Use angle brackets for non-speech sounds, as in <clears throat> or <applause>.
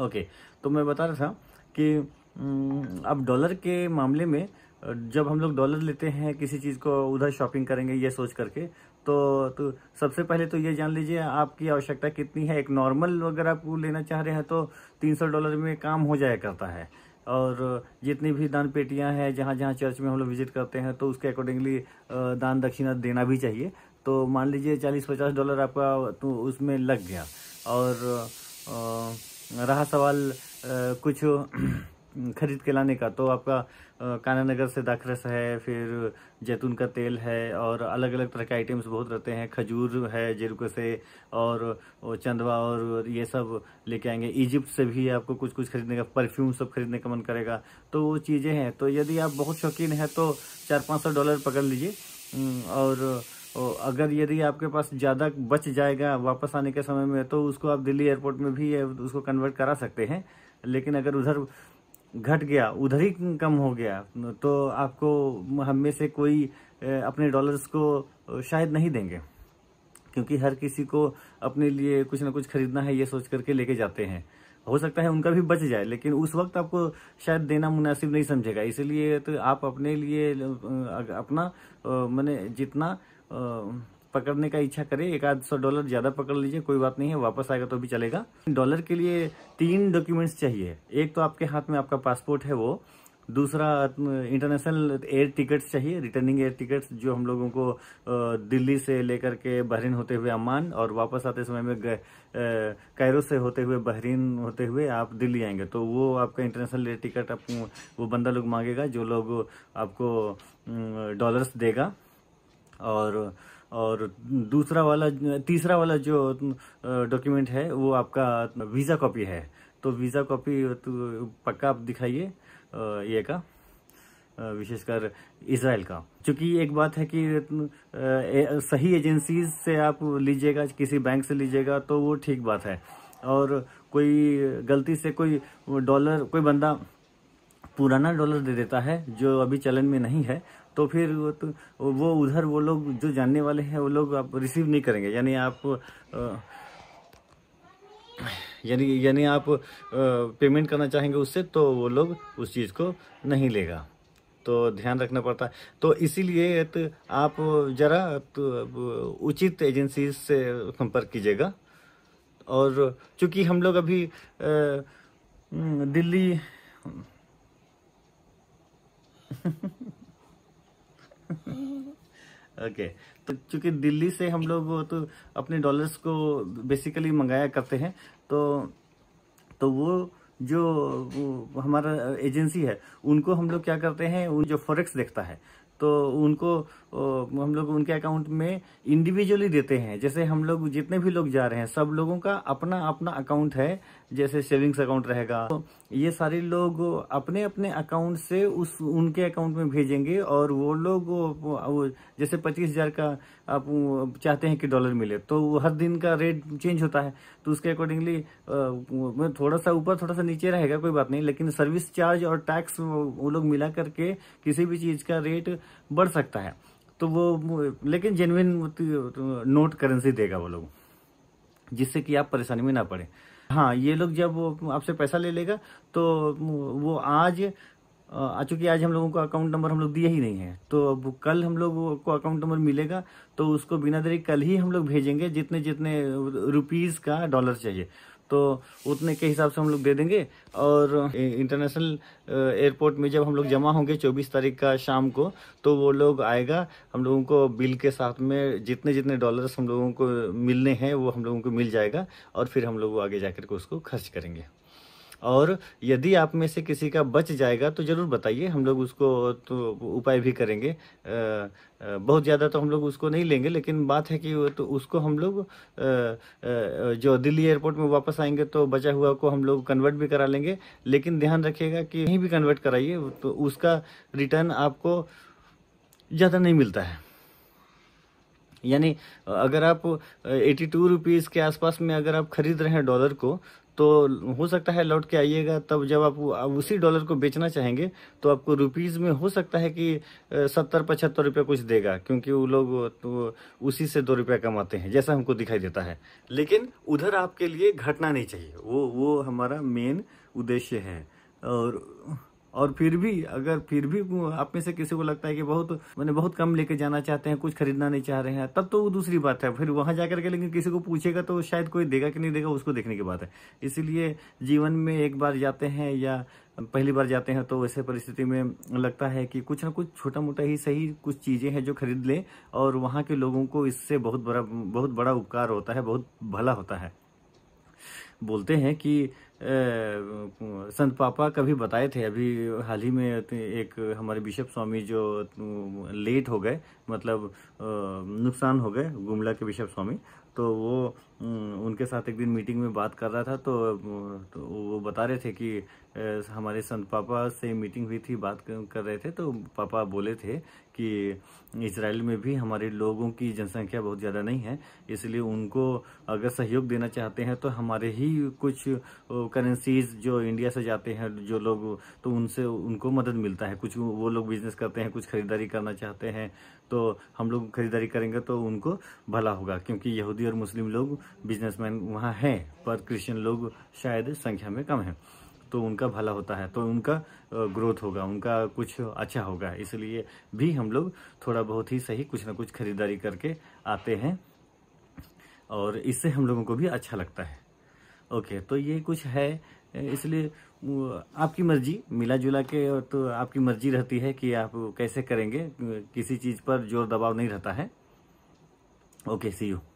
okay तो मैं बता रहा था कि हम्म, अब डॉलर के मामले में जब हम लोग डॉलर लेते हैं किसी चीज़ को उधर शॉपिंग करेंगे ये सोच करके तो तो सबसे पहले तो ये जान लीजिए आपकी आवश्यकता कितनी है एक नॉर्मल अगर आप लेना चाह रहे हैं तो 300 डॉलर में काम हो जाया करता है और जितनी भी दान पेटियां हैं जहाँ जहाँ चर्च में हम लोग विजिट करते हैं तो उसके अकॉर्डिंगली दान दक्षिणा देना भी चाहिए तो मान लीजिए चालीस पचास डॉलर आपका तो उसमें लग गया और आ, रहा सवाल कुछ <clears throat> खरीद के लाने का तो आपका काना नगर से दाखरस है फिर जैतून का तेल है और अलग अलग तरह के आइटम्स बहुत रहते हैं खजूर है जेरुको से और चंदवा और ये सब लेके आएंगे इजिप्ट से भी आपको कुछ कुछ खरीदने का परफ्यूम सब खरीदने का मन करेगा तो वो चीज़ें हैं तो यदि आप बहुत शौकीन हैं तो चार पाँच सौ डॉलर पकड़ लीजिए और और तो अगर यदि आपके पास ज़्यादा बच जाएगा वापस आने के समय में तो उसको आप दिल्ली एयरपोर्ट में भी उसको कन्वर्ट करा सकते हैं लेकिन अगर उधर घट गया उधर ही कम हो गया तो आपको हम में से कोई अपने डॉलर्स को शायद नहीं देंगे क्योंकि हर किसी को अपने लिए कुछ ना कुछ खरीदना है ये सोच करके लेके जाते हैं हो सकता है उनका भी बच जाए लेकिन उस वक्त आपको शायद देना मुनासिब नहीं समझेगा इसलिए तो आप अपने लिए अपना मैंने जितना पकड़ने का इच्छा करें एक आध सौ डॉलर ज़्यादा पकड़ लीजिए कोई बात नहीं है वापस आएगा तो भी चलेगा डॉलर के लिए तीन डॉक्यूमेंट्स चाहिए एक तो आपके हाथ में आपका पासपोर्ट है वो दूसरा इंटरनेशनल एयर टिकट्स चाहिए रिटर्निंग एयर टिकट्स जो हम लोगों को दिल्ली से लेकर के बहरीन होते हुए अम्मान और वापस आते समय में कैरो से होते हुए बहरीन होते हुए आप दिल्ली आएंगे तो वो आपका इंटरनेशनल एयर टिकट आप वो बंदा लोग मांगेगा जो लोग आपको डॉलर्स देगा और और दूसरा वाला तीसरा वाला जो डॉक्यूमेंट है वो आपका वीज़ा कॉपी है तो वीज़ा कॉपी तो पक्का आप दिखाइए ये का विशेषकर इसराइल का क्योंकि एक बात है कि सही एजेंसीज से आप लीजिएगा किसी बैंक से लीजिएगा तो वो ठीक बात है और कोई गलती से कोई डॉलर कोई बंदा पुराना डॉलर दे देता है जो अभी चलन में नहीं है तो फिर वो तो वो उधर वो लोग जो जानने वाले हैं वो लोग आप रिसीव नहीं करेंगे यानी आप यानी यानी आप पेमेंट करना चाहेंगे उससे तो वो लोग उस चीज़ को नहीं लेगा तो ध्यान रखना पड़ता है तो इसीलिए तो आप ज़रा तो उचित एजेंसी से संपर्क कीजिएगा और चूंकि हम लोग अभी दिल्ली ओके तो चूंकि दिल्ली से हम लोग तो अपने डॉलर्स को बेसिकली मंगाया करते हैं तो तो वो जो वो हमारा एजेंसी है उनको हम लोग क्या करते हैं उन जो फॉरेक्स देखता है तो उनको हम लोग उनके अकाउंट में इंडिविजुअली देते हैं जैसे हम लोग जितने भी लोग जा रहे हैं सब लोगों का अपना अपना अकाउंट है जैसे सेविंग्स अकाउंट रहेगा तो ये सारे लोग अपने अपने अकाउंट से उस उनके अकाउंट में भेजेंगे और वो लोग जैसे पच्चीस हजार का आप चाहते हैं कि डॉलर मिले तो हर दिन का रेट चेंज होता है तो उसके अकॉर्डिंगली थोड़ा सा ऊपर थोड़ा सा नीचे रहेगा कोई बात नहीं लेकिन सर्विस चार्ज और टैक्स वो लोग मिला करके किसी भी चीज़ का रेट बढ़ सकता है तो वो लेकिन जेनविन नोट करेंसी देगा वो लोग जिससे कि आप परेशानी में ना पड़े हाँ ये लोग जब आपसे पैसा ले लेगा तो वो आज चूंकि आज हम लोगों को अकाउंट नंबर हम लोग दिए ही नहीं है तो अब कल हम लोग को अकाउंट नंबर मिलेगा तो उसको बिना देरी कल ही हम लोग भेजेंगे जितने जितने रुपीज़ का डॉलर चाहिए तो उतने के हिसाब से हम लोग दे देंगे और इंटरनेशनल एयरपोर्ट में जब हम लोग जमा होंगे 24 तारीख का शाम को तो वो लोग आएगा हम लोगों को बिल के साथ में जितने जितने डॉलर्स हम लोगों को मिलने हैं वो हम लोगों को मिल जाएगा और फिर हम लोग आगे जाकर के उसको खर्च करेंगे और यदि आप में से किसी का बच जाएगा तो ज़रूर बताइए हम लोग उसको तो उपाय भी करेंगे बहुत ज़्यादा तो हम लोग उसको नहीं लेंगे लेकिन बात है कि तो उसको हम लोग जो दिल्ली एयरपोर्ट में वापस आएंगे तो बचा हुआ को हम लोग कन्वर्ट भी करा लेंगे लेकिन ध्यान रखिएगा कि कहीं भी कन्वर्ट कराइए तो उसका रिटर्न आपको ज़्यादा नहीं मिलता है यानी अगर आप एटी टू रुपीज़ के आसपास में अगर आप ख़रीद रहे हैं डॉलर को तो हो सकता है लौट के आइएगा तब जब आप उसी डॉलर को बेचना चाहेंगे तो आपको रुपीज़ में हो सकता है कि सत्तर पचहत्तर रुपये कुछ देगा क्योंकि वो लोग तो उसी से दो रुपया कमाते हैं जैसा हमको दिखाई देता है लेकिन उधर आपके लिए घटना नहीं चाहिए वो वो हमारा मेन उद्देश्य है और और फिर भी अगर फिर भी आप में से किसी को लगता है कि बहुत मैंने बहुत कम लेके जाना चाहते हैं कुछ खरीदना नहीं चाह रहे हैं तब तो वो दूसरी बात है फिर वहां जाकर के लेकिन किसी को पूछेगा तो शायद कोई देगा कि नहीं देगा उसको देखने की बात है इसीलिए जीवन में एक बार जाते हैं या पहली बार जाते हैं तो ऐसे परिस्थिति में लगता है कि कुछ ना कुछ छोटा मोटा ही सही कुछ चीज़ें हैं जो खरीद लें और वहाँ के लोगों को इससे बहुत बड़ा बहुत बड़ा उपकार होता है बहुत भला होता है बोलते हैं कि संत पापा कभी बताए थे अभी हाल ही में तो एक हमारे बिशप स्वामी जो लेट हो गए मतलब नुकसान हो गए गुमला के बिशप स्वामी तो वो उनके साथ एक दिन मीटिंग में बात कर रहा था तो, तो वो बता रहे थे कि हमारे संत पापा से मीटिंग हुई थी बात कर रहे थे तो पापा बोले थे कि इसराइल में भी हमारे लोगों की जनसंख्या बहुत ज़्यादा नहीं है इसलिए उनको अगर सहयोग देना चाहते हैं तो हमारे ही कुछ करेंसीज जो इंडिया से जाते हैं जो लोग तो उनसे उनको मदद मिलता है कुछ वो लोग बिजनेस करते हैं कुछ खरीदारी करना चाहते हैं तो हम लोग खरीदारी करेंगे तो उनको भला होगा क्योंकि यहूदी और मुस्लिम लोग बिजनेसमैन वहाँ हैं पर क्रिश्चियन लोग शायद संख्या में कम हैं तो उनका भला होता है तो उनका ग्रोथ होगा उनका कुछ अच्छा होगा इसलिए भी हम लोग थोड़ा बहुत ही सही कुछ ना कुछ खरीदारी करके आते हैं और इससे हम लोगों को भी अच्छा लगता है ओके तो ये कुछ है इसलिए आपकी मर्जी मिला जुला के तो आपकी मर्जी रहती है कि आप कैसे करेंगे किसी चीज़ पर जोर दबाव नहीं रहता है ओके सी यू